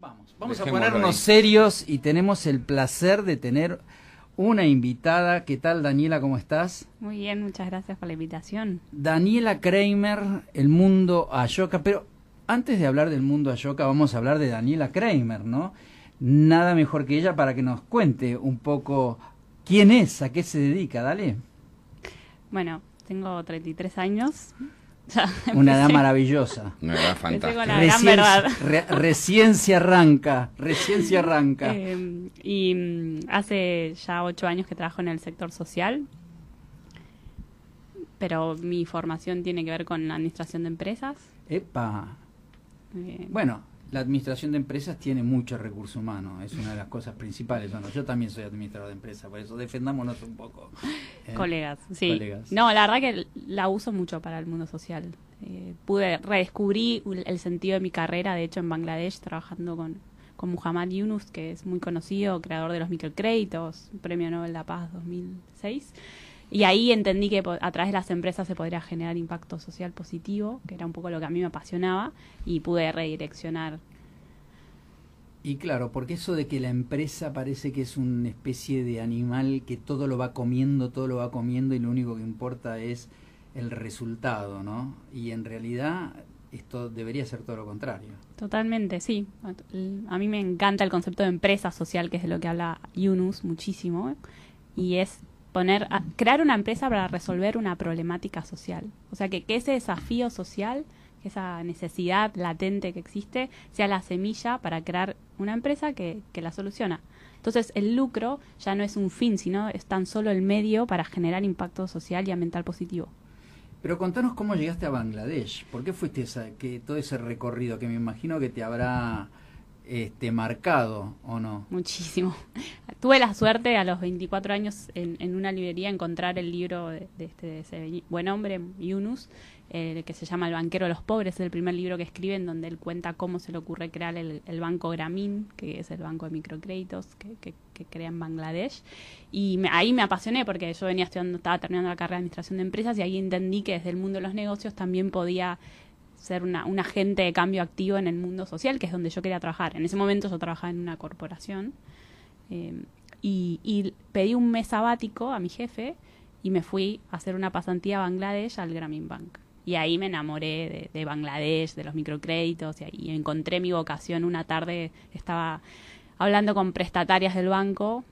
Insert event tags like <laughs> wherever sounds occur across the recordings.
Vamos, vamos a ponernos serios y tenemos el placer de tener una invitada. ¿Qué tal, Daniela? ¿Cómo estás? Muy bien, muchas gracias por la invitación. Daniela Kramer, El Mundo Ayoka. Pero antes de hablar del Mundo Ayoka, vamos a hablar de Daniela Kramer, ¿no? Nada mejor que ella para que nos cuente un poco quién es, a qué se dedica. Dale. Bueno, tengo 33 años, <laughs> Una edad maravillosa. Una fantástica. recién, se arranca, recién arranca. <laughs> Eh, y mm, hace ya ocho años que trabajo en el sector social, pero mi formación tiene que ver con la administración de empresas. Epa. Eh, bueno, la administración de empresas tiene mucho recurso humano, es una de las cosas principales. Bueno, yo también soy administrador de empresas, por eso defendámonos un poco. ¿eh? colegas, sí. No, la verdad que la uso mucho para el mundo social. Eh, pude redescubrir el sentido de mi carrera, de hecho, en Bangladesh, trabajando con, con Muhammad Yunus, que es muy conocido, creador de los microcréditos, Premio Nobel de la Paz 2006. Y ahí entendí que a través de las empresas se podría generar impacto social positivo, que era un poco lo que a mí me apasionaba, y pude redireccionar. Y claro, porque eso de que la empresa parece que es una especie de animal que todo lo va comiendo, todo lo va comiendo y lo único que importa es el resultado, ¿no? Y en realidad esto debería ser todo lo contrario. Totalmente, sí. A mí me encanta el concepto de empresa social, que es de lo que habla Yunus muchísimo, y es poner crear una empresa para resolver una problemática social. O sea, que, ese desafío social, esa necesidad latente que existe, sea la semilla para crear una empresa que, que la soluciona. Entonces, el lucro ya no es un fin, sino es tan solo el medio para generar impacto social y ambiental positivo. Pero contanos cómo llegaste a Bangladesh, ¿por qué fuiste que, todo ese recorrido que me imagino que te habrá este, marcado, ¿o no? Muchísimo. <laughs> Tuve la suerte a los 24 años en, una librería encontrar el libro de, este ese buen hombre, Yunus, eh, que se llama El banquero de los pobres, es el primer libro que escribe en donde él cuenta cómo se le ocurre crear el, banco Gramin, que es el banco de microcréditos que, que, crea en Bangladesh. Y ahí me apasioné porque yo venía estudiando, estaba terminando la carrera de Administración de Empresas y ahí entendí que desde el mundo de los negocios también podía ser un agente de cambio activo en el mundo social, que es donde yo quería trabajar. En ese momento yo trabajaba en una corporación eh, y, pedí un mes sabático a mi jefe y me fui a hacer una pasantía a Bangladesh al Grameen Bank. Y ahí me enamoré de, de Bangladesh, de los microcréditos y, ahí encontré mi vocación. Una tarde estaba hablando con prestatarias del banco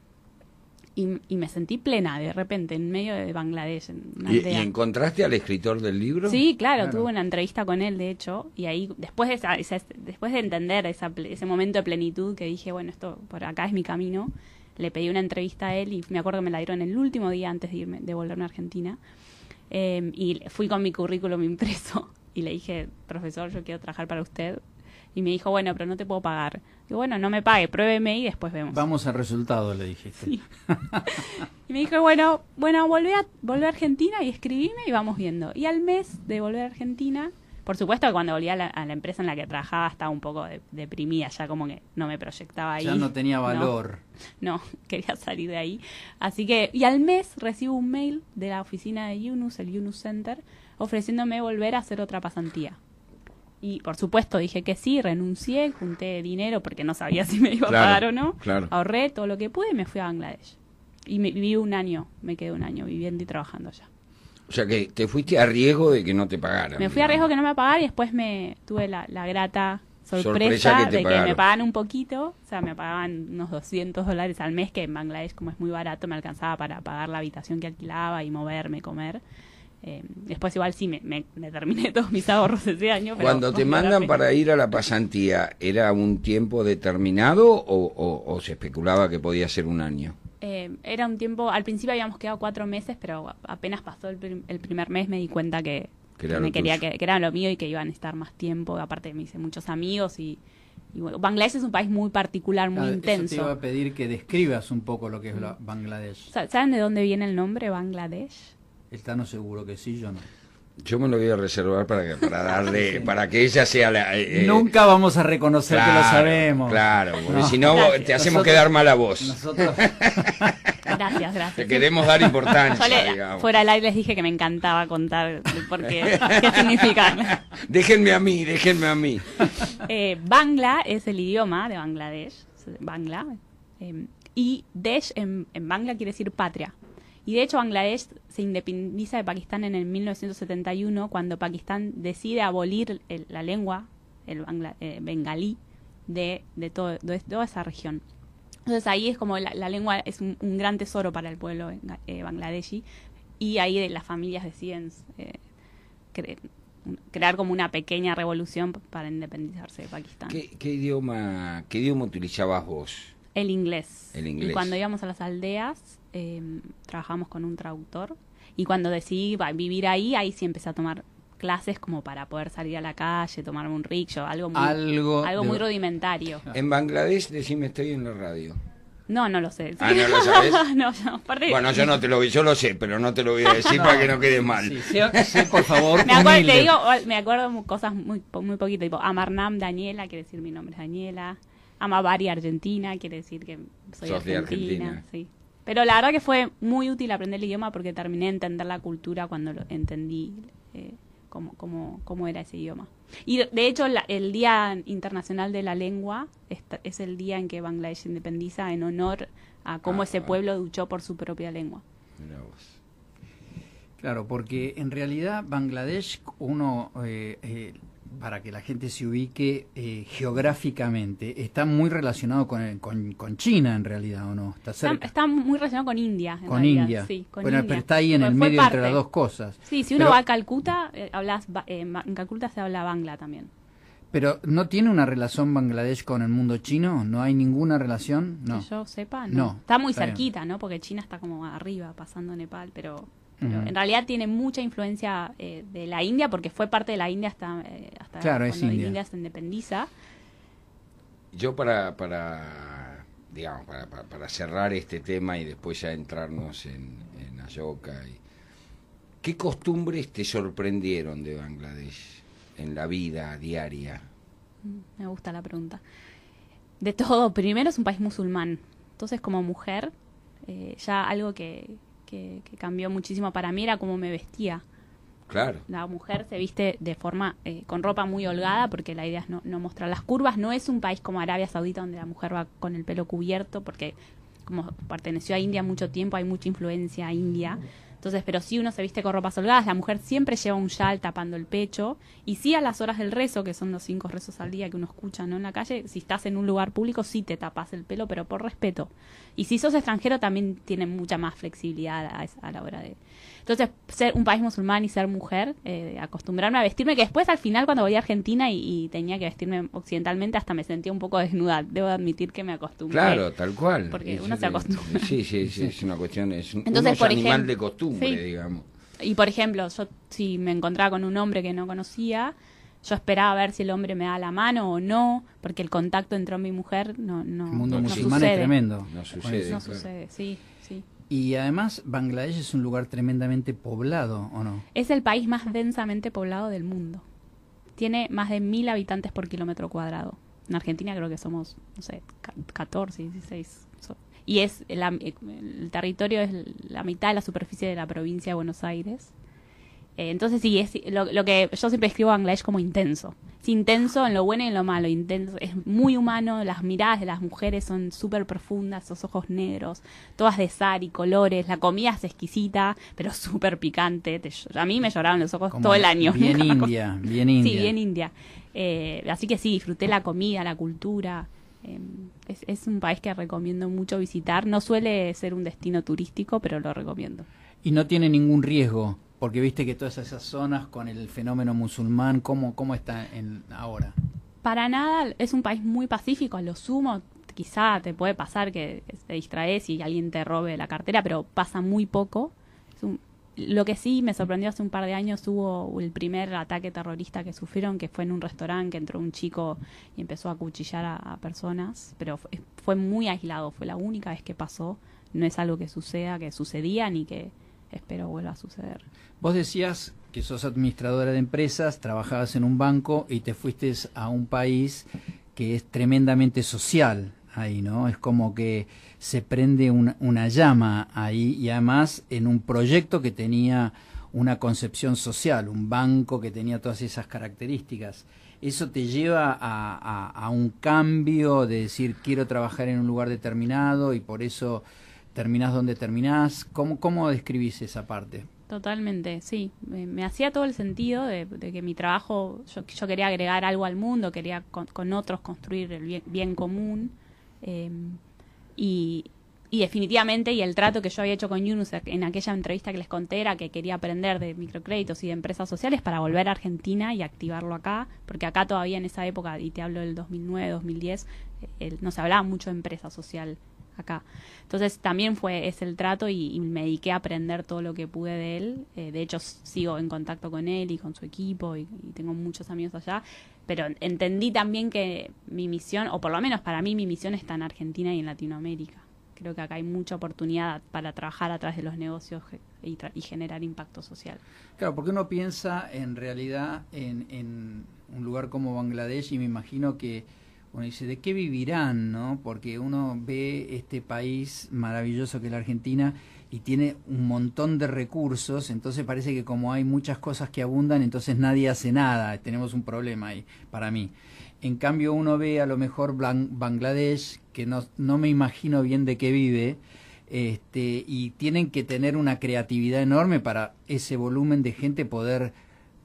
y, me sentí plena de repente en medio de Bangladesh. En ¿Y, encontraste al escritor del libro? Sí, claro, tuve una entrevista con él, de hecho, y ahí después de, después de entender ese momento de plenitud que dije, bueno, esto por acá es mi camino, le pedí una entrevista a él y me acuerdo que me la dieron el último día antes de, irme, de volver a Argentina. Em, y fui con mi currículum impreso <laughs> y le dije, profesor, yo quiero trabajar para usted. Y me dijo, bueno, pero no te puedo pagar. Y bueno, no me pague, pruébeme y después vemos. Vamos al resultado, le dijiste. y me dijo, bueno, bueno, volvé a, a Argentina y escribime y vamos viendo. Y al mes de volver a Argentina, por supuesto que cuando volví a la, empresa en la que trabajaba estaba un poco deprimida, ya como que no me proyectaba ahí. Ya no tenía valor. No, no, <laughs> quería salir de ahí. Así que, y al mes recibo un mail de la oficina de Yunus, el Yunus Center, ofreciéndome volver a hacer otra pasantía. Y por supuesto dije que sí, renuncié, junté dinero porque no sabía <laughs> si me iba a pagar o no. Ahorré todo lo que pude y me fui a Bangladesh. Y viví un año, me quedé un año viviendo y trabajando allá. O sea que te fuiste a riesgo de que no te pagaran. Me fui a riesgo de que no me pagaran y después me tuve la, la grata sorpresa, de que me pagan un poquito. O sea, me pagaban unos 200 dólares al mes, que en Bangladesh, como es muy barato, me alcanzaba para pagar la habitación que alquilaba y moverme, comer. Em, después igual sí, me, terminé <laughs> todos mis ahorros ese año. Cuando te mandan para ir a la pasantía, ¿era un tiempo determinado o, se especulaba que podía ser un año? Em, era un tiempo, al principio habíamos quedado cuatro meses, pero apenas pasó el, primer mes me di cuenta que, me quería que, era lo mío y que iban a estar más tiempo. Aparte me hice muchos amigos y, Bangladesh es un país muy particular, muy intenso. Ah, eso te iba a pedir que describas un poco lo que es Bangladesh. ¿Saben de dónde viene el nombre Bangladesh? está no seguro que sí, yo no. Yo me lo voy a reservar para que, para darle, <laughs> para que ella sea la. Eh, eh, Nunca vamos a reconocer que lo sabemos. Claro, porque si no te hacemos quedar mal voz. Nosotros. <laughs> gracias, gracias. Te queremos dar importancia. fuera al aire les dije que me encantaba contar porque <laughs> qué significa. Déjenme a mí, déjenme a mí. Eh, Bangla es el idioma de Bangladesh, Bangla, y Desh en Bangla quiere decir patria. Y de hecho Bangladesh se independiza de Pakistán en el 1971 cuando Pakistán decide abolir la lengua, el eh, bengalí, de, toda esa región. Entonces ahí es como la, lengua es un, gran tesoro para el pueblo eh, bangladeshi y ahí las familias deciden eh, crear como una pequeña revolución para independizarse de Pakistán. ¿Qué, idioma, qué idioma utilizabas vos? El inglés. El inglés. Y cuando íbamos a las aldeas Em, trabajamos con un traductor y cuando decidí vivir ahí, ahí sí empecé a tomar clases como para poder salir a la calle, tomarme un rickshaw, algo muy, algo, muy rudimentario. <laughs> En Bangladesh decime estoy en la radio. No, no lo sé. Ah, no lo <laughs> <laughs> Bueno, yo no te lo vi, yo lo sé, pero no te lo voy a decir para que no quede mal. por favor. me acuerdo, cosas muy, muy poquito, tipo Amarnam Daniela, quiere decir mi nombre es Daniela. Amabari Argentina, quiere decir que soy argentina, pero la verdad que fue muy útil aprender el idioma porque terminé de entender la cultura cuando lo entendí eh, cómo, era ese idioma. Y de hecho el Día Internacional de la Lengua es el día en que Bangladesh independiza en honor a cómo ah, ese ah. pueblo luchó por su propia lengua. Claro, porque en realidad Bangladesh uno... Eh, eh, para que la gente se ubique eh, geográficamente, está muy relacionado eh, con, con, China en realidad, ¿o no? Está, muy relacionado con India. con India. Sí, con pero está ahí en el medio entre las dos cosas. Sí, si uno va a Calcuta, eh, hablas, en Calcuta se habla bangla también. Pero ¿no tiene una relación Bangladesh con el mundo chino? ¿No hay ninguna relación? No. Que yo sepa, no. está muy cerquita, ¿no? Porque China está como arriba, pasando Nepal, pero en realidad tiene mucha influencia eh, de la India porque fue parte de la India hasta, eh, hasta claro, India. India. se independiza. Yo para, para digamos, para, cerrar este tema y después ya entrarnos en, en Ayoka, y, ¿qué costumbres te sorprendieron de Bangladesh en la vida diaria? Mm, me gusta la pregunta. De todo, primero es un país musulmán, entonces como mujer, eh, ya algo que, que, que, cambió muchísimo para mí era cómo me vestía. Claro. La mujer se viste de forma, eh, con ropa muy holgada, porque la idea es no, no, mostrar las curvas. No es un país como Arabia Saudita donde la mujer va con el pelo cubierto, porque como perteneció a India mucho tiempo, hay mucha influencia india. Entonces, pero si sí uno se viste con ropas holgadas, la mujer siempre lleva un yal tapando el pecho. Y sí a las horas del rezo, que son los cinco rezos al día que uno escucha ¿no? en la calle, si estás en un lugar público, sí te tapas el pelo, pero por respeto. Y si sos extranjero también tiene mucha más flexibilidad a, la hora de... Entonces, ser un país musulmán y ser mujer, eh, acostumbrarme a vestirme, que después al final cuando voy a Argentina y, tenía que vestirme occidentalmente, hasta me sentía un poco desnuda. Debo admitir que me acostumbré. Claro, tal cual. Porque uno se acostumbra. Sí, sí, sí, es una cuestión, es un animal de costumbre, digamos. Y por ejemplo, yo si me encontraba con un hombre que no conocía, yo esperaba ver si el hombre me da la mano o no, porque el contacto entre hombre y mujer no no El mundo musulmán sucede. es tremendo. No sucede. No sí, sí. Y además Bangladesh es un lugar tremendamente poblado, ¿o no? Es el país más densamente poblado del mundo. Tiene más de mil habitantes por kilómetro cuadrado. En Argentina creo que somos, no sé, 14, 16. Y es el territorio es la mitad de la superficie de la provincia de Buenos Aires. Eh, entonces sí, es lo, que yo siempre escribo a es como intenso. Es intenso en lo bueno y en lo malo, intenso, es muy humano, las miradas de las mujeres son súper profundas, los ojos negros, todas de sal y colores, la comida es exquisita, pero <laughs> súper picante. a mí me lloraban los ojos todo el año. Bien <laughs> india, bien india. Sí, bien india. así que sí, disfruté la comida, la cultura. Em, es un país que recomiendo mucho visitar. No suele ser un destino turístico, pero lo recomiendo. Y no tiene ningún riesgo porque viste que todas esas zonas con el fenómeno musulmán, ¿cómo, cómo está ahora? Para nada, es un país muy pacífico, a lo sumo quizá te puede pasar que te distraes y alguien te robe la cartera, pero pasa muy poco. lo que sí me sorprendió hace un par de años hubo el primer ataque terrorista que sufrieron, que fue en un restaurante, que entró un chico y empezó a cuchillar a, personas, pero fue muy aislado, fue la única vez que pasó. No es algo que suceda, que sucedía ni que espero vuelva a suceder. Vos decías que sos administradora de empresas, trabajabas en un banco y te fuiste a un país que es tremendamente social ahí, ¿no? Es como que se prende una, llama ahí y además en un proyecto que tenía una concepción social, un banco que tenía todas esas características. ¿Eso te lleva a, un cambio de decir quiero trabajar en un lugar determinado y por eso terminás donde terminás. ¿Cómo, cómo describís esa parte? Totalmente, sí. Me, hacía todo el sentido de, que mi trabajo, yo, quería agregar algo al mundo, quería con, otros construir el bien, común. Em, y, definitivamente, y el trato que yo había hecho con Yunus en aquella entrevista que les conté era que quería aprender de microcréditos y de empresas sociales para volver a Argentina y activarlo acá, porque acá todavía en esa época, y te hablo del 2009, 2010, no se hablaba mucho de empresa social acá. Entonces también fue ese el trato y, me dediqué a aprender todo lo que pude de él. Eh, de hecho sigo en contacto con él y con su equipo y, tengo muchos amigos allá. Pero entendí también que mi misión, o por lo menos para mí mi misión está en Argentina y en Latinoamérica. Creo que acá hay mucha oportunidad para trabajar atrás de los negocios y, generar impacto social. Claro, porque uno piensa en realidad en un lugar como Bangladesh y me imagino que uno dice, ¿de qué vivirán? ¿no? Porque uno ve este país maravilloso que es la Argentina y tiene un montón de recursos, entonces parece que como hay muchas cosas que abundan, entonces nadie hace nada, tenemos un problema ahí para mí. En cambio uno ve a lo mejor Bangladesh, que no, me imagino bien de qué vive, este, y tienen que tener una creatividad enorme para ese volumen de gente poder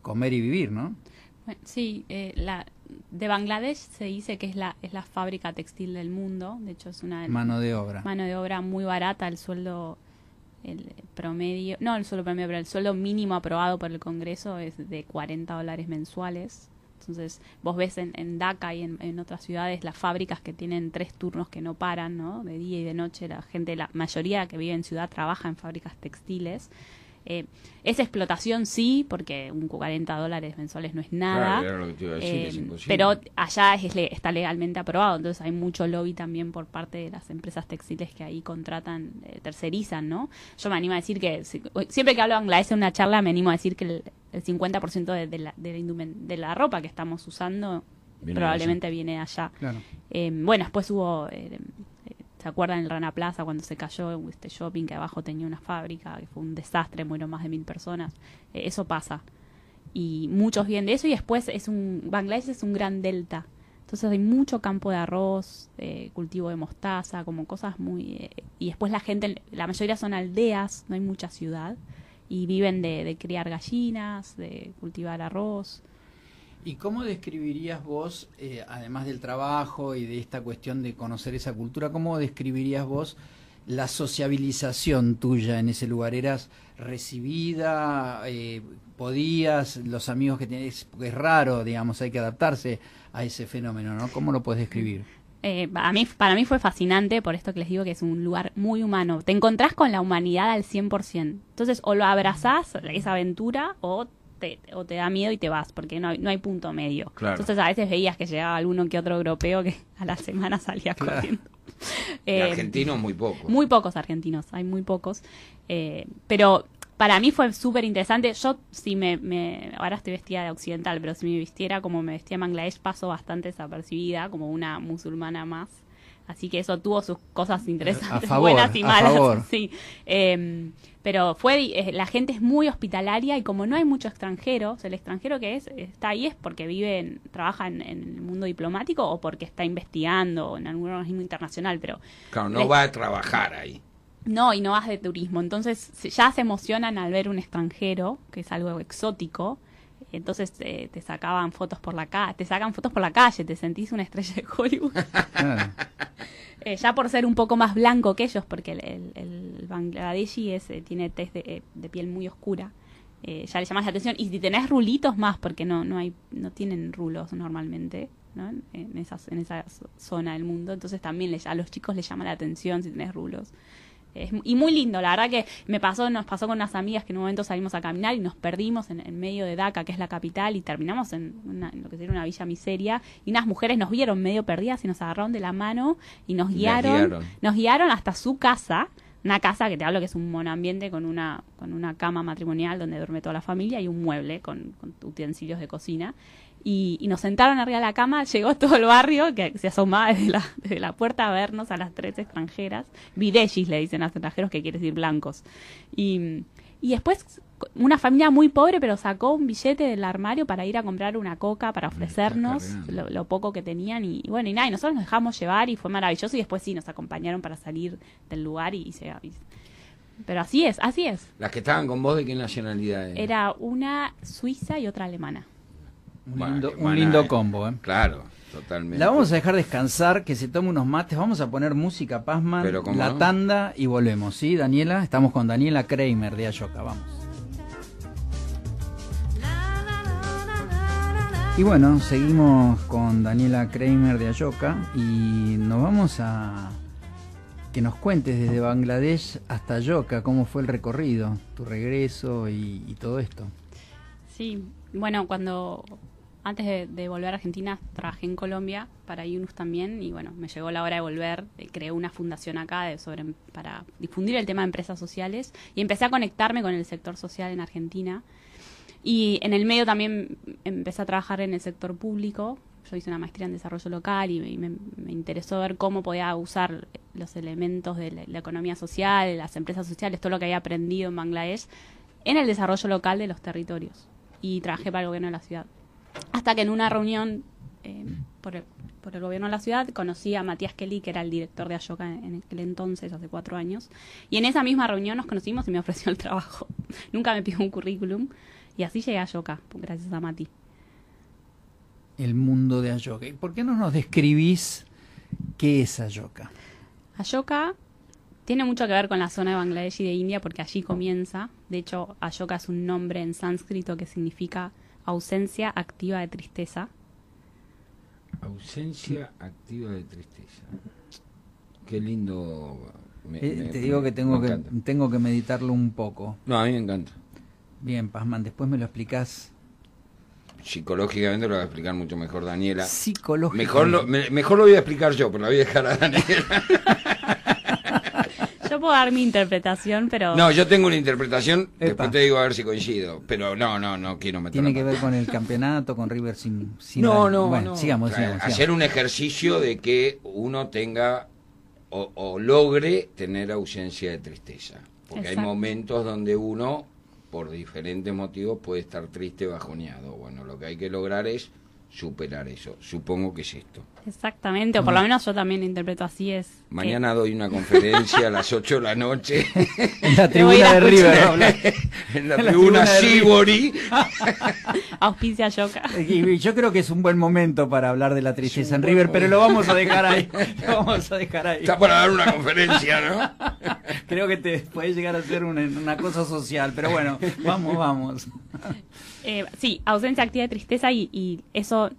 comer y vivir, ¿no? Sí, eh, la, de Bangladesh se dice que es la, es la fábrica textil del mundo, de hecho es una... Mano de obra. Mano de obra muy barata, el sueldo el promedio, no el sueldo promedio, pero el sueldo mínimo aprobado por el Congreso es de 40 dólares mensuales. Entonces, vos ves en, en Dhaka y en, en, otras ciudades las fábricas que tienen tres turnos que no paran, ¿no? De día y de noche. La gente, la mayoría que vive en ciudad trabaja en fábricas textiles. Eh, es explotación, sí, porque un 40 dólares mensuales no es nada. Eh, pero allá está legalmente aprobado, entonces hay mucho lobby también por parte de las empresas textiles que ahí contratan, eh, tercerizan, ¿no? Yo me animo a decir que, siempre que hablo S en una charla, me animo a decir que el, el 50% de, de, la, de, la ropa que estamos usando probablemente viene allá. Eh, bueno, después hubo ¿Se acuerdan el Rana Plaza cuando se cayó en este shopping que abajo tenía una fábrica, que fue un desastre, murieron más de mil personas? Eh, eso pasa. Y muchos vienen de eso y después es un, Bangladesh es un gran delta. Entonces hay mucho campo de arroz, eh, cultivo de mostaza, como cosas muy... Eh, y después la gente, la mayoría son aldeas, no hay mucha ciudad, y viven de, de criar gallinas, de cultivar arroz, ¿Y cómo describirías vos, eh, además del trabajo y de esta cuestión de conocer esa cultura, cómo describirías vos la sociabilización tuya en ese lugar? ¿Eras recibida? Eh, ¿Podías? ¿Los amigos que tenés? es raro, digamos, hay que adaptarse a ese fenómeno, ¿no? ¿Cómo lo puedes describir? Eh, mí, para mí fue fascinante, por esto que les digo que es un lugar muy humano. Te encontrás con la humanidad al 100%. Entonces, o lo abrazás, esa aventura, o o te da miedo y te vas, porque no hay, no hay punto medio. Entonces a veces veías que llegaba alguno que otro europeo que <laughs> a la semana salía corriendo. <laughs> Eh, argentinos muy pocos. Muy pocos argentinos, hay muy pocos. Eh, pero para mí fue súper interesante. Yo, si me, me, Ahora estoy vestida de occidental, pero si me vistiera como me vestía en Bangladesh, paso bastante desapercibida, como una musulmana más. Así que eso tuvo sus cosas interesantes, <laughs> buenas y malas. <laughs> Sí. Em, pero fue eh, la gente es muy hospitalaria y como no hay muchos extranjeros, el extranjero que es está ahí es porque vive, trabaja en, el mundo diplomático o porque está investigando en algún organismo internacional, pero claro, no va a trabajar ahí. No, y no vas de turismo, entonces ya se emocionan al ver un extranjero, que es algo exótico entonces te, sacaban fotos por la calle, te sacan fotos por la calle, te sentís una estrella de Hollywood. <laughs> Eh, ya por ser un poco más blanco que ellos, porque el, el, el Bangladeshi es, eh, tiene tez de, eh, de piel muy oscura. ya le llamás la atención. Y si tenés rulitos más, porque no, no hay, no tienen rulos normalmente, ¿no? En, esas, en esa zona del mundo. Entonces también les, a los chicos les llama la atención si tenés rulos y muy lindo, la verdad que me pasó, nos pasó con unas amigas que en un momento salimos a caminar y nos perdimos en, medio de Dhaka, que es la capital, y terminamos en, una, lo que sería una villa miseria, y unas mujeres nos vieron medio perdidas y nos agarraron de la mano y nos guiaron, nos guiaron hasta su casa, una casa que te hablo que es un monoambiente con una, con una cama matrimonial donde duerme toda la familia y un mueble con utensilios de cocina. Y, nos sentaron arriba de la cama, llegó <laughs> todo el barrio que se asomaba desde la, puerta a vernos a las tres extranjeras, Videllis le dicen a los extranjeros que quiere decir blancos. Y, después una familia muy pobre, pero sacó un billete del armario para ir a comprar una coca, para ofrecernos lo, poco que tenían. Y, bueno, y nada, y nosotros nos dejamos llevar y fue maravilloso. Y después sí, nos acompañaron para salir del lugar y, pero así es, así es. ¿Las que estaban con vos de qué nacionalidad? eran? era una suiza y otra alemana. Un, lindo, combo, ¿eh? Claro, totalmente. La vamos a dejar descansar, que se tome unos mates, vamos a poner música, pasman, la tanda y volvemos, ¿sí, Daniela? Estamos con Daniela Kramer de Ayoka, vamos. Y bueno, seguimos con Daniela Kramer de Ayoka y nos vamos a que nos cuentes desde Bangladesh hasta Ayoka cómo fue el recorrido, tu regreso y todo esto. Sí, bueno, cuando antes de, volver a Argentina trabajé en Colombia para IUNUS también y bueno, me llegó la hora de volver, eh, creé una fundación acá sobre, para difundir el tema de empresas sociales y empecé a conectarme con el sector social en Argentina y en el medio también empecé a trabajar en el sector público, yo hice una maestría en desarrollo local y, me, interesó ver cómo podía usar los elementos de la, la economía social, las empresas sociales, todo lo que había aprendido en Bangladesh en el desarrollo local de los territorios y trabajé para el gobierno de la ciudad. Hasta que en una reunión eh, por, el, por, el, gobierno de la ciudad conocí a Matías Kelly, que era el director de Ayoka en aquel entonces, hace cuatro años. Y en esa misma reunión nos conocimos y me ofreció el trabajo. <laughs> Nunca me pidió un currículum. Y así llegué a Ayoka, gracias a Mati. El mundo de Ayoka. ¿Y por qué no nos describís qué es Ayoka? Ayoka tiene mucho que ver con la zona de Bangladesh y de India porque allí comienza. De hecho, Ayoka es un nombre en sánscrito que significa ausencia activa de tristeza. Ausencia activa de tristeza. Qué lindo. Eh, te digo que tengo que tengo que meditarlo un poco. No, a mí me encanta. Bien, Pasman, después me lo explicás. Psicológicamente lo va a explicar mucho mejor Daniela. Psicológicamente. Mejor lo, mejor lo voy a explicar yo, pero lo voy a dejar a Daniela. <laughs> puedo dar mi interpretación, pero... No, yo tengo una interpretación, después te digo a ver si coincido, pero no, no, no quiero meter... Tiene que ver con el campeonato, con River sin... no, no, no. Hacer un ejercicio de que uno tenga o, logre tener ausencia de tristeza, porque hay momentos donde uno, por diferentes motivos, puede estar triste, bajoneado. Bueno, lo que hay que lograr es superar eso. Supongo que es esto. Exactamente, o por lo menos yo también lo interpreto así es. Mañana doy una conferencia a las 8 de la noche. <laughs> en la tribuna de River. <laughs> en la, tribuna Sibori. <laughs> Auspicia Yoka. Eh, yo creo que es un buen momento para hablar de la tristeza en River, pero lo vamos a dejar ahí. Lo vamos a dejar ahí. Está para dar una conferencia, ¿no? creo que te puede llegar a ser una, cosa social, pero bueno, vamos, vamos. Eh, sí, ausencia activa de tristeza y, y eso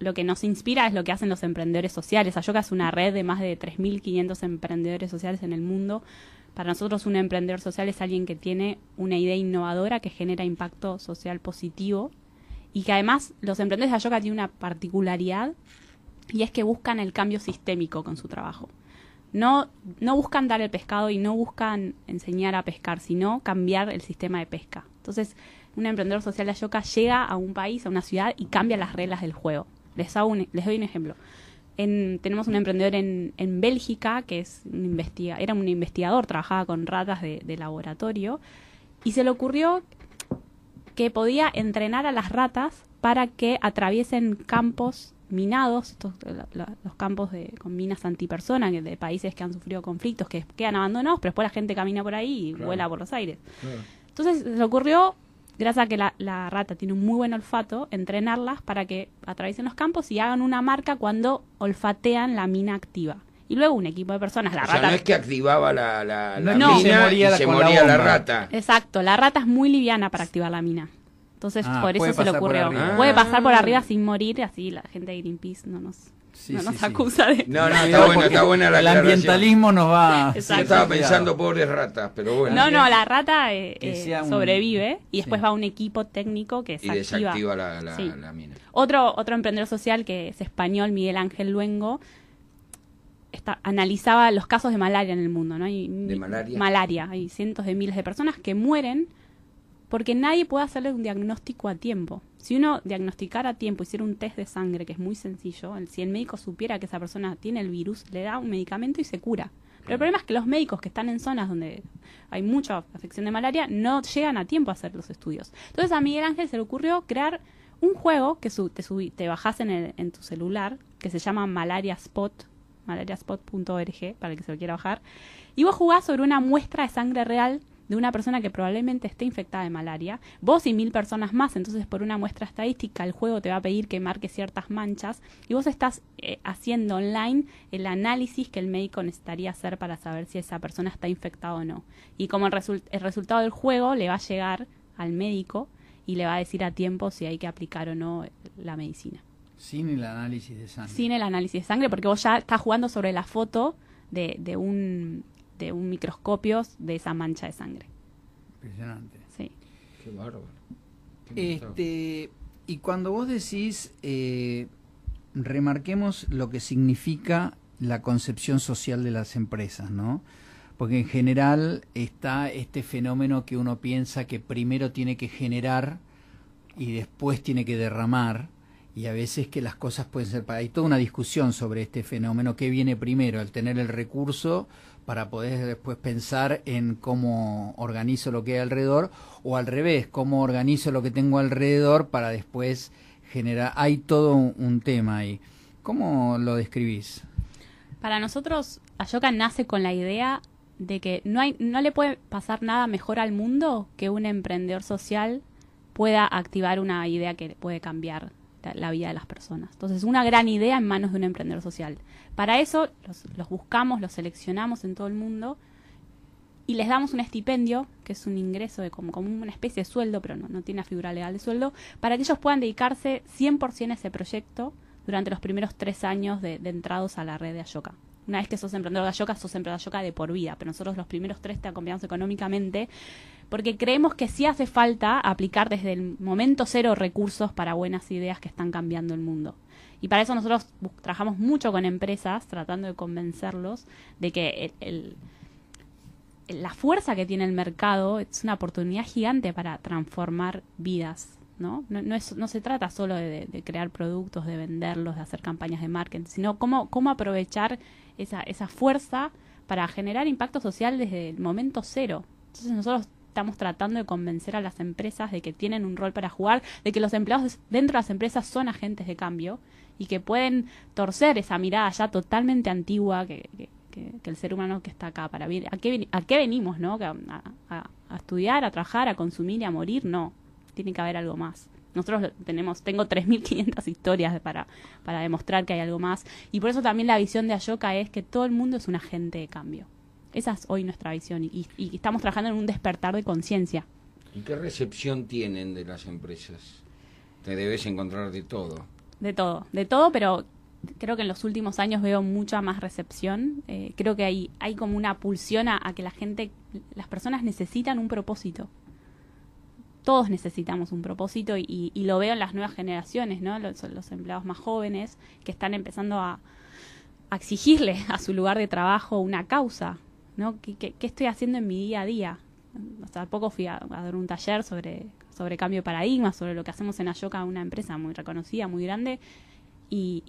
lo que nos inspira es lo que hacen los emprendedores sociales. Ayoka es una red de más de 3.500 emprendedores sociales en el mundo. Para nosotros un emprendedor social es alguien que tiene una idea innovadora que genera impacto social positivo y que además los emprendedores de Ayoka tienen una particularidad y es que buscan el cambio sistémico con su trabajo. No, no buscan dar el pescado y no buscan enseñar a pescar, sino cambiar el sistema de pesca. Entonces, un emprendedor social de Ayoka llega a un país, a una ciudad y cambia las reglas del juego. Les, les doy un ejemplo. En, tenemos un emprendedor en, en Bélgica que es un investiga, era un investigador, trabajaba con ratas de, laboratorio y se le ocurrió que podía entrenar a las ratas para que atraviesen campos minados, eh, los campos de, con minas antipersona de países que han sufrido conflictos, que quedan abandonados, pero después la gente camina por ahí y vuela por los aires. Entonces se le ocurrió gracias a que la, rata tiene un muy buen olfato, entrenarlas para que atraviesen los campos y hagan una marca cuando olfatean la mina activa. Y luego un equipo de personas, la o rata. no es que activaba la, mina se se moría la, rata. Exacto, la rata es muy liviana para activar la mina. Entonces, ah, por eso se le ocurrió. Puede pasar por ah. arriba sin morir, así la gente de Greenpeace no nos no nos acusa de... No, no, está buena, está buena la El ambientalismo nos va... Yo estaba pensando pobres ratas, pero bueno. No, no, la rata eh, eh, sobrevive y después va un equipo técnico que desactiva, y desactiva la, mina. Otro, otro emprendedor social que es español, Miguel Ángel Luengo, está, analizaba los casos de malaria en el mundo. ¿no? Hay, ¿De malaria? Malaria. Hay cientos de miles de personas que mueren porque nadie puede hacerle un diagnóstico a tiempo. Si uno diagnosticara a tiempo, hiciera un test de sangre, que es muy sencillo, si el médico supiera que esa persona tiene el virus, le da un medicamento y se cura. Pero el problema es que los médicos que están en zonas donde hay mucha afección de malaria no llegan a tiempo a hacer los estudios. Entonces a Miguel Ángel se le ocurrió crear un juego que te, bajas te bajas en, tu celular, que se llama Malaria Spot, malariaspot.org, para el que se lo quiera bajar, y vos jugás sobre una muestra de sangre real de una persona que probablemente esté infectada de malaria, vos y mil personas más, entonces por una muestra estadística el juego te va a pedir que marques ciertas manchas y vos estás eh, haciendo online el análisis que el médico necesitaría hacer para saber si esa persona está infectada o no. Y como el, el resultado del juego le va a llegar al médico y le va a decir a tiempo si hay que aplicar o no la medicina. Sin el análisis de sangre. Sin el análisis de sangre, porque vos ya estás jugando sobre la foto de un un microscopio de esa mancha de sangre. Impresionante. Sí. Qué bárbaro. este, y cuando vos decís, eh, remarquemos lo que significa la concepción social de las empresas, ¿no? Porque en general está este fenómeno que uno piensa que primero tiene que generar y después tiene que derramar y a veces que las cosas pueden ser para hay toda una discusión sobre este fenómeno que viene primero Al tener el recurso para poder después pensar en cómo organizo lo que hay alrededor o al revés, cómo organizo lo que tengo alrededor para después generar... Hay todo un, tema ahí. ¿Cómo lo describís? Para nosotros, Ayoka nace con la idea de que no, hay, no le puede pasar nada mejor al mundo que un emprendedor social pueda activar una idea que puede cambiar la, vida de las personas. Entonces, una gran idea en manos de un emprendedor social. Para eso los, buscamos, los seleccionamos en todo el mundo y les damos un estipendio, que es un ingreso de como, como una especie de sueldo, pero no, no tiene figura legal de sueldo, para que ellos puedan dedicarse 100% a ese proyecto durante los primeros tres años de, de entrados a la red de Ayoka una vez que sos emprendedor de Ayoka, sos emprendedor de Ayoka de por vida, pero nosotros los primeros tres te acompañamos económicamente porque creemos que sí hace falta aplicar desde el momento cero recursos para buenas ideas que están cambiando el mundo. Y para eso nosotros trabajamos mucho con empresas tratando de convencerlos de que la fuerza que tiene el mercado es una oportunidad gigante para transformar vidas. ¿no? No, se trata solo de, de, crear productos, de venderlos, de hacer campañas de marketing, sino cómo, cómo aprovechar esa, esa fuerza para generar impacto social desde el momento cero. Entonces nosotros estamos tratando de convencer a las empresas de que tienen un rol para jugar, de que los empleados dentro de las empresas son agentes de cambio y que pueden torcer esa mirada ya totalmente antigua que, el ser humano que está acá para vivir. ¿A qué, a qué venimos, no? A, estudiar, a trabajar, a consumir y a morir, no. Tiene que haber algo más. Nosotros tenemos, tengo 3.500 historias para, para demostrar que hay algo más. Y por eso también la visión de Ayoka es que todo el mundo es un agente de cambio. Esa es hoy nuestra visión y, estamos trabajando en un despertar de conciencia. ¿Y qué recepción tienen de las empresas? Te debes encontrar de todo. De todo, de todo, pero creo que en los últimos años veo mucha más recepción. Eh, creo que hay, hay como una pulsión a, que la gente, las personas necesitan un propósito. Todos necesitamos un propósito y, lo veo en las nuevas generaciones, ¿no? Los, los empleados más jóvenes que están empezando a exigirle a su lugar de trabajo una causa, ¿no? ¿Qué, qué, estoy haciendo en mi día a día? O poco fui a, dar un taller sobre, sobre cambio de paradigma, sobre lo que hacemos en Ayoka, una empresa muy reconocida, muy grande, y,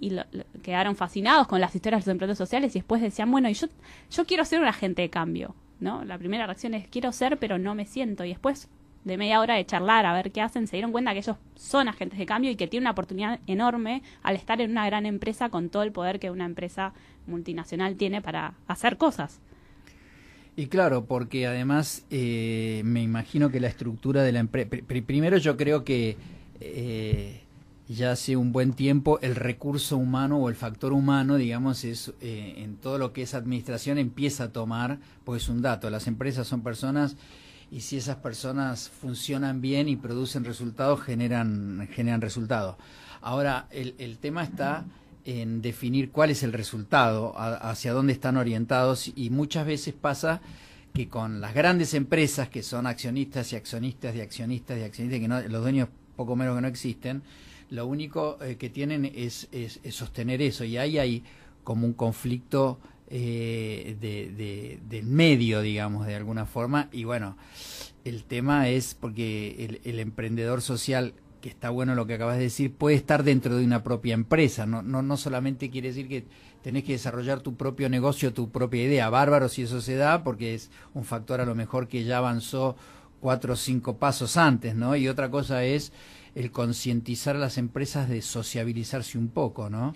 quedaron fascinados con las historias de los emprendedores sociales y después decían, bueno, y yo, yo quiero ser un agente de cambio, ¿no? La primera reacción es, quiero ser, pero no me siento, y después de media hora de charlar a ver qué hacen, se dieron cuenta que ellos son agentes de cambio y que tienen una oportunidad enorme al estar en una gran empresa con todo el poder que una empresa multinacional tiene para hacer cosas. Y claro, porque además eh, me imagino que la estructura de la empresa... primero yo creo que eh, ya hace un buen tiempo el recurso humano o el factor humano, digamos, es eh, en todo lo que es administración empieza a tomar, pues un dato, las empresas son personas y si esas personas funcionan bien y producen resultados, generan, generan resultados. Ahora, el tema está en definir cuál es el resultado, hacia dónde están orientados y muchas veces pasa que con las grandes empresas que son accionistas y accionistas y accionistas y accionistas, que los dueños poco menos que no existen, lo único eh, que tienen es, sostener eso y ahí hay como un conflicto eh, de, del medio, digamos, de alguna forma y bueno, el tema es porque el emprendedor social que está bueno lo que acabas de decir, puede estar dentro de una propia empresa. No, no, no solamente quiere decir que tenés que desarrollar tu propio negocio, tu propia idea. Bárbaro si eso se da, porque es un factor a lo mejor que ya avanzó cuatro o cinco pasos antes, ¿no? Y otra cosa es el concientizar a las empresas de sociabilizarse un poco, ¿no?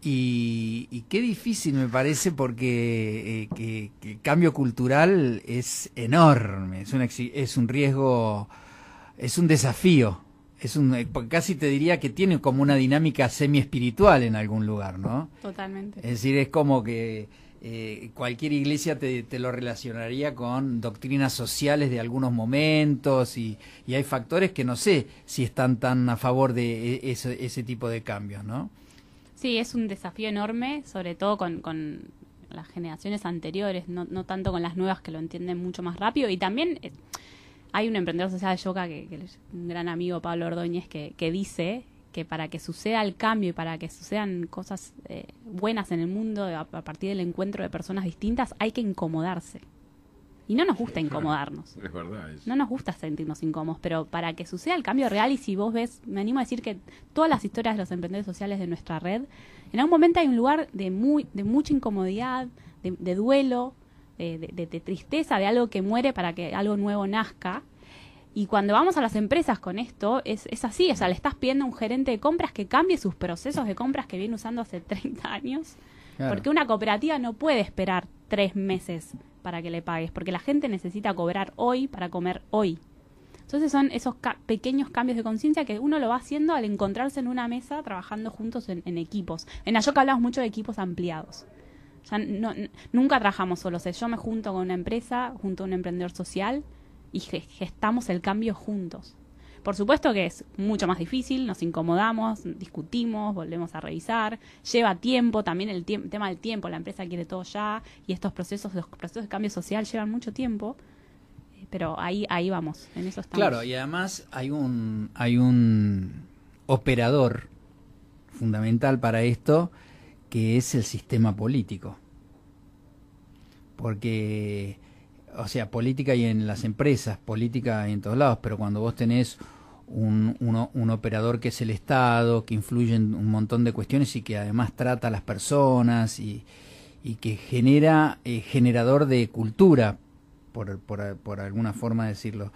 Y, qué difícil me parece porque eh, que, el cambio cultural es enorme, es es un riesgo es un desafío. Es un, eh, casi te diría que tiene como una dinámica semi-espiritual en algún lugar, ¿no? Totalmente. Es decir, es como que eh, cualquier iglesia te, te, lo relacionaría con doctrinas sociales de algunos momentos y, y, hay factores que no sé si están tan a favor de e, ese, ese tipo de cambios, ¿no? Sí, es un desafío enorme, sobre todo con, con las generaciones anteriores, no, no, tanto con las nuevas que lo entienden mucho más rápido y también... Eh, hay un emprendedor social de yoga, que, un gran amigo Pablo Ordóñez, que, dice que para que suceda el cambio y para que sucedan cosas eh, buenas en el mundo a, partir del encuentro de personas distintas, hay que incomodarse. Y no nos gusta incomodarnos. Es verdad. No nos gusta sentirnos incómodos, pero para que suceda el cambio real, y si vos ves, me animo a decir que todas las historias de los emprendedores sociales de nuestra red, en algún momento hay un lugar de, muy, de mucha incomodidad, de, de duelo, de, tristeza, de algo que muere para que algo nuevo nazca. Y cuando vamos a las empresas con esto, es, es así, o sea, le estás pidiendo a un gerente de compras que cambie sus procesos de compras que viene usando hace 30 <laughs> años, porque una cooperativa no puede esperar tres meses para que le pagues, porque la gente necesita cobrar hoy para comer hoy. Entonces son esos pequeños cambios de conciencia que uno lo va haciendo al encontrarse en una mesa trabajando juntos en, equipos. En Ayoka hablamos mucho de equipos ampliados no, nunca trabajamos solos. ¿eh? yo me junto con una empresa, junto a un emprendedor social y gestamos el cambio juntos. Por supuesto que es mucho más difícil, nos incomodamos, discutimos, volvemos a revisar, lleva tiempo, también el tema del tiempo, la empresa quiere todo ya y estos procesos, los procesos de cambio social llevan mucho tiempo, eh, pero ahí ahí vamos, en eso estamos. Claro, y además hay un hay un operador fundamental para esto que es el sistema político. Porque, o sea, política y en las empresas, política y en todos lados, pero cuando vos tenés un, un, un, operador que es el Estado, que influye en un montón de cuestiones y que además trata a las personas y, y que genera, eh, generador de cultura, por, por, por alguna forma de decirlo.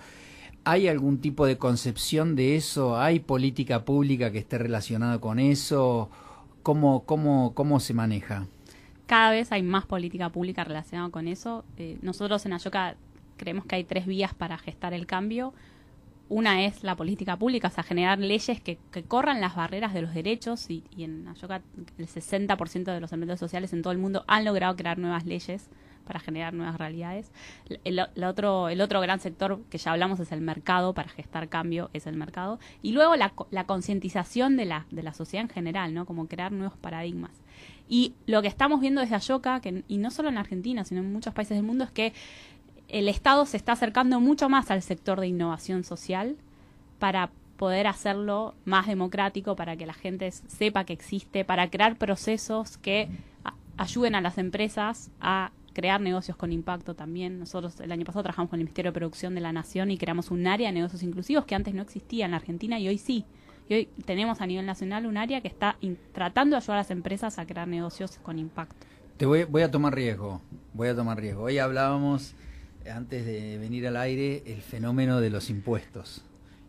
¿Hay algún tipo de concepción de eso? ¿Hay política pública que esté relacionada con eso? ¿Cómo, cómo, cómo se maneja? Cada vez hay más política pública relacionada con eso. Eh, nosotros en Ayoka creemos que hay tres vías para gestar el cambio. Una es la política pública, o sea, generar leyes que, que corran las barreras de los derechos y, en Ayoka el 60% de los emprendedores sociales en todo el mundo han logrado crear nuevas leyes para generar nuevas realidades. El, otro, el otro gran sector que ya hablamos es el mercado, para gestar cambio es el mercado. Y luego la, concientización de la, de la sociedad en general, ¿no? Como crear nuevos paradigmas. Y lo que estamos viendo desde Ayoka, y no solo en Argentina, sino en muchos países del mundo, es que el Estado se está acercando mucho más al sector de innovación social para poder hacerlo más democrático, para que la gente sepa que existe, para crear procesos que ayuden a las empresas a crear negocios con impacto también. Nosotros el año pasado trabajamos con el Ministerio de Producción de la Nación y creamos un área de negocios inclusivos que antes no existía en la Argentina y hoy sí. Y hoy tenemos a nivel nacional un área que está tratando de ayudar a las empresas a crear negocios con impacto. Te voy, voy a tomar riesgo, voy a tomar riesgo. Hoy hablábamos, antes de venir al aire, el fenómeno de los impuestos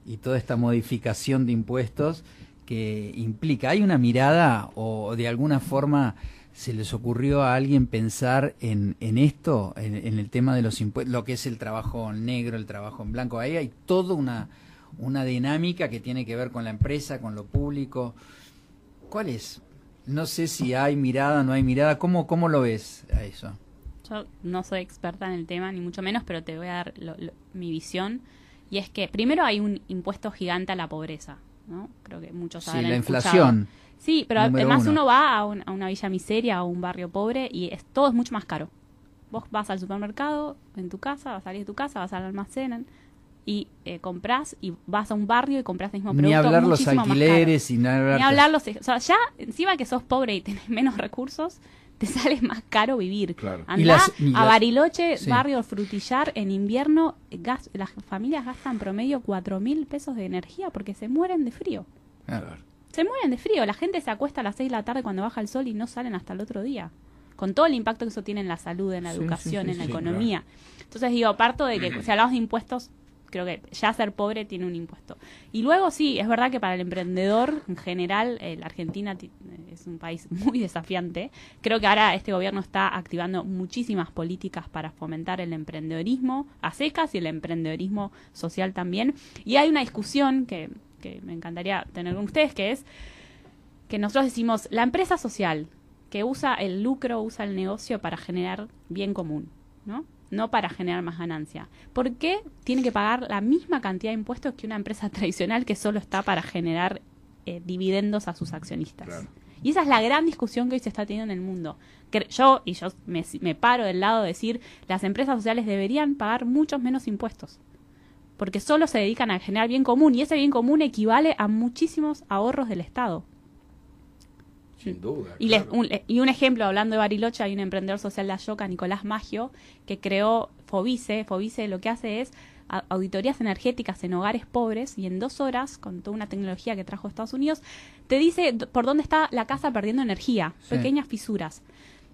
y toda esta modificación de impuestos que implica. Hay una mirada o de alguna forma se les ocurrió a alguien pensar en, esto, en, el tema de los impuestos, lo que es el trabajo negro, el trabajo en blanco. Ahí hay toda una, dinámica que tiene que ver con la empresa, con lo público. ¿Cuál es? No sé si hay mirada, no hay mirada. ¿Cómo, cómo lo ves a eso? Yo no soy experta en el tema, ni mucho menos, pero te voy a dar mi visión. Y es que primero hay un impuesto gigante a la pobreza. ¿no? Creo que muchos sí, la inflación. Sí, pero además uno. va a, una villa miseria o un barrio pobre y es, todo es mucho más caro. Vos vas al supermercado, en tu casa, vas a salir de tu casa, vas al almacén y eh, comprás compras y vas a un barrio y compras el mismo producto. Ni hablar los alquileres y nada. Ni hablar los... O sea, ya encima que sos pobre y tenés menos recursos, te <laughs> sale más caro vivir. Claro. Andá a Bariloche, barrio Frutillar, en invierno gas, las familias gastan promedio cuatro mil pesos de energía porque se mueren de frío. Claro, se mueven de frío. La gente se acuesta a las 6 de la tarde cuando baja el sol y no salen hasta el otro día. Con todo el impacto que eso tiene en la salud, en la educación, en la economía. Entonces digo, aparto de que si hablamos de impuestos, creo que ya ser pobre tiene un impuesto. Y luego sí, es verdad que para el emprendedor en general, eh, la Argentina eh, es un país <laughs> muy desafiante. Creo que ahora este gobierno está activando muchísimas políticas para fomentar el emprendedorismo a secas y el emprendedorismo social también. Y hay una discusión que que me encantaría tener con ustedes, que es que nosotros decimos la empresa social, que usa el lucro, usa el negocio para generar bien común, ¿no? No para generar más ganancia. ¿Por qué tiene que pagar la misma cantidad de impuestos que una empresa <laughs> tradicional que solo está para generar eh, dividendos a sus accionistas? Y esa es la gran discusión que hoy se está teniendo en el mundo. Que yo, y yo me, paro del lado de decir, las empresas sociales deberían pagar muchos menos impuestos porque solo se dedican a generar bien común y ese bien común equivale a muchísimos ahorros del Estado. Sin duda. Y, eh, un, ejemplo, hablando de Bariloche, hay un emprendedor social de Ayoka, Nicolás Maggio, que creó Fobice. Fobice lo que hace es auditorías energéticas en hogares pobres y en dos horas, con toda una tecnología que trajo Estados Unidos, te dice por dónde está la casa perdiendo energía, pequeñas fisuras.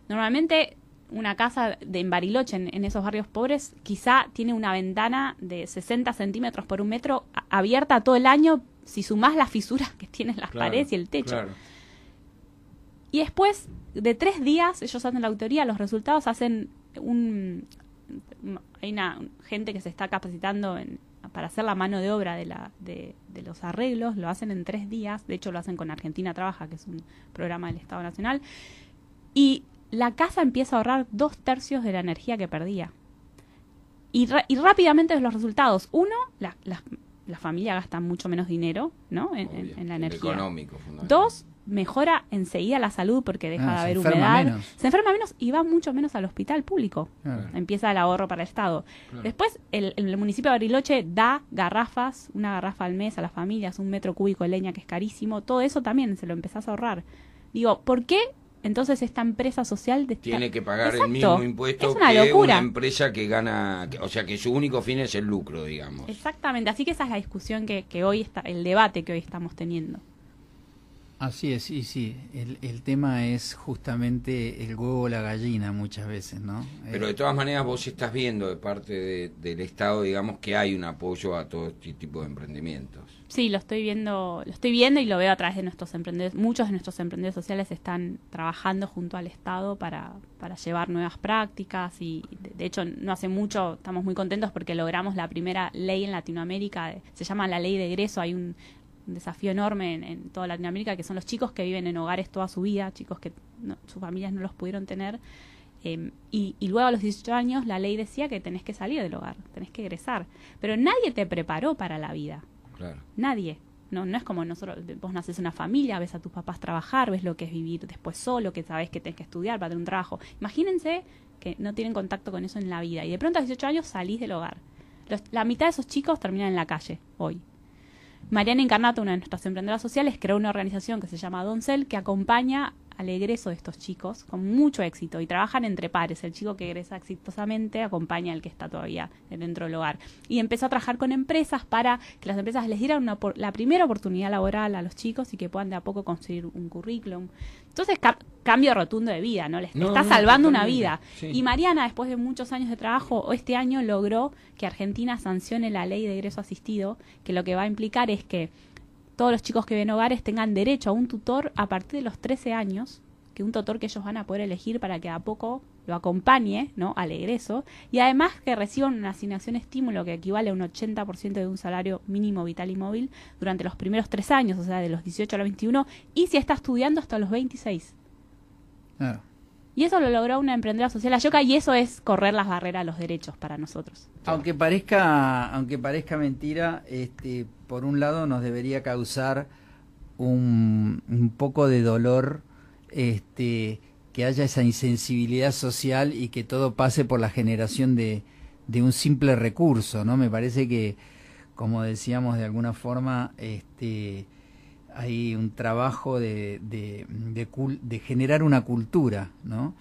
Normalmente una casa de, en Bariloche, en, esos barrios pobres, quizá tiene una ventana de 60 centímetros por un metro abierta todo el año si sumás las fisuras que tienen las paredes y el techo. Y después de tres días, ellos hacen la autoría, los resultados hacen un... Hay una gente que se está capacitando para hacer la mano de obra de, la, de, los arreglos, lo hacen en tres días, de hecho lo hacen con Argentina Trabaja, que es un programa del Estado Nacional, y la casa empieza a ahorrar dos tercios de la energía que perdía. Y, rápidamente los resultados. Uno, la, familia gasta mucho menos dinero ¿no? en, en, la energía. Económico, Dos, mejora enseguida la salud porque deja ah, de haber humedad. Se enferma menos y va mucho menos al hospital público. Empieza el ahorro para el Estado. Después, el, el, municipio de Bariloche da garrafas, una garrafa al mes a las familias, un metro cúbico de leña que es carísimo. Todo eso también se lo empezás a ahorrar. Digo, ¿por qué entonces esta empresa social tiene que pagar el mismo impuesto que una empresa que gana, o sea, que su único fin es el lucro, digamos. Exactamente, así que esa es la discusión que, hoy está, el debate que hoy estamos teniendo. Así es, sí, sí, el, tema es justamente el huevo o la gallina muchas veces, ¿no? Pero eh, de todas maneras vos estás viendo de parte del Estado, digamos, que hay un apoyo a todo este tipo de emprendimientos. Sí, lo estoy viendo, lo estoy viendo y lo veo a través de nuestros emprendedores. Muchos de nuestros emprendedores sociales están trabajando junto al Estado para, llevar nuevas prácticas y de hecho no hace mucho estamos muy contentos porque logramos la primera ley en Latinoamérica, se llama la ley de egreso, hay un, desafío enorme en, toda Latinoamérica que son los chicos que viven en hogares toda su vida, chicos que sus familias no los pudieron tener. Em, y, y, luego a los 18 años la ley decía que tenés que salir del hogar, tenés que egresar. Pero nadie te preparó para la vida. Nadie. No, no es como nosotros, vos naces en una familia, ves a tus papás trabajar, ves lo que es vivir después solo, que sabés que tenés que estudiar para tener un trabajo. Imagínense que no tienen contacto con eso en la vida y de pronto a 18 años salís del hogar. la mitad de esos chicos terminan en la calle hoy. Mariana Encarnato una de nuestras emprendedoras sociales, creó una organización que se llama Doncel que acompaña al egreso de estos chicos con mucho éxito y trabajan entre pares. El chico que egresa exitosamente acompaña al que está todavía dentro del hogar. Y empezó a trabajar con empresas para que las empresas les dieran la primera oportunidad laboral a los chicos y que puedan de a poco construir un currículum. Entonces, cambio rotundo de vida, ¿no? Les está salvando una vida. Y Mariana, después de muchos años de trabajo, este año logró que Argentina sancione la ley de egreso asistido, que lo que va a implicar es que todos los chicos que ven hogares tengan derecho a un tutor a partir de los 13 años, que un tutor que ellos van a poder elegir para que a poco lo acompañe ¿no? al egreso, y además que reciban una asignación estímulo que equivale a un 80% de un salario mínimo vital y móvil durante los primeros tres años, o sea, de los 18 a los 21, y si está estudiando hasta los 26. Claro. Y eso lo logró una emprendedora social ayoka y eso es correr las barreras a los derechos para nosotros. Aunque parezca, aunque parezca mentira, este, por un lado nos debería causar un, poco de dolor este, que haya esa insensibilidad social y que todo pase por la generación de, de un simple recurso, ¿no? Me parece que, como decíamos de alguna forma, este, hay un trabajo de, de, generar una cultura, ¿no?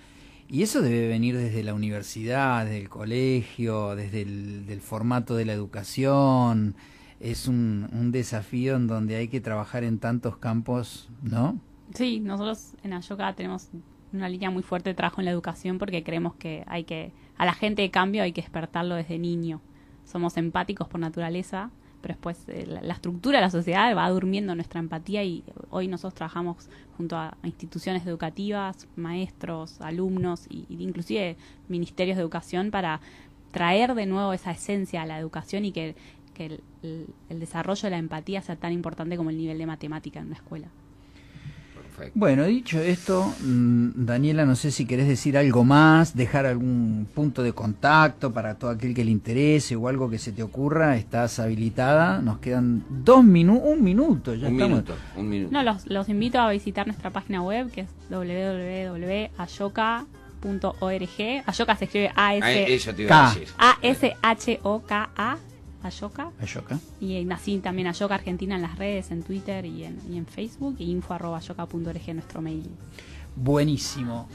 Y eso debe venir desde la universidad, desde el colegio, desde el del formato de la educación. Es un, un, desafío en donde hay que trabajar en tantos campos, ¿no? Sí, nosotros en Ayoka tenemos una línea muy fuerte de trabajo en la educación porque creemos que hay que, a la gente de cambio hay que despertarlo desde niño. Somos empáticos por naturaleza pero después eh, la, estructura de la sociedad va durmiendo nuestra empatía y hoy nosotros trabajamos junto a instituciones educativas, maestros, alumnos e inclusive ministerios de educación para traer de nuevo esa esencia a la educación y que, el desarrollo de la empatía sea tan importante como el nivel de matemática en una escuela. Bueno, dicho esto, mm, Daniela, no sé si querés decir algo más, dejar algún punto de contacto para todo aquel que le interese o algo que se te ocurra, estás habilitada. Nos quedan dos minutos, un minuto, ya un Minuto, un minuto. No, los, invito a visitar nuestra página web que es www.ayoka.org, ashoka Ayoka se escribe A-S-H-O-K-A. Ayoka, Y nací también Ayoka Argentina en las redes, en Twitter y en, Facebook, y info arroba nuestro mail. Buenísimo.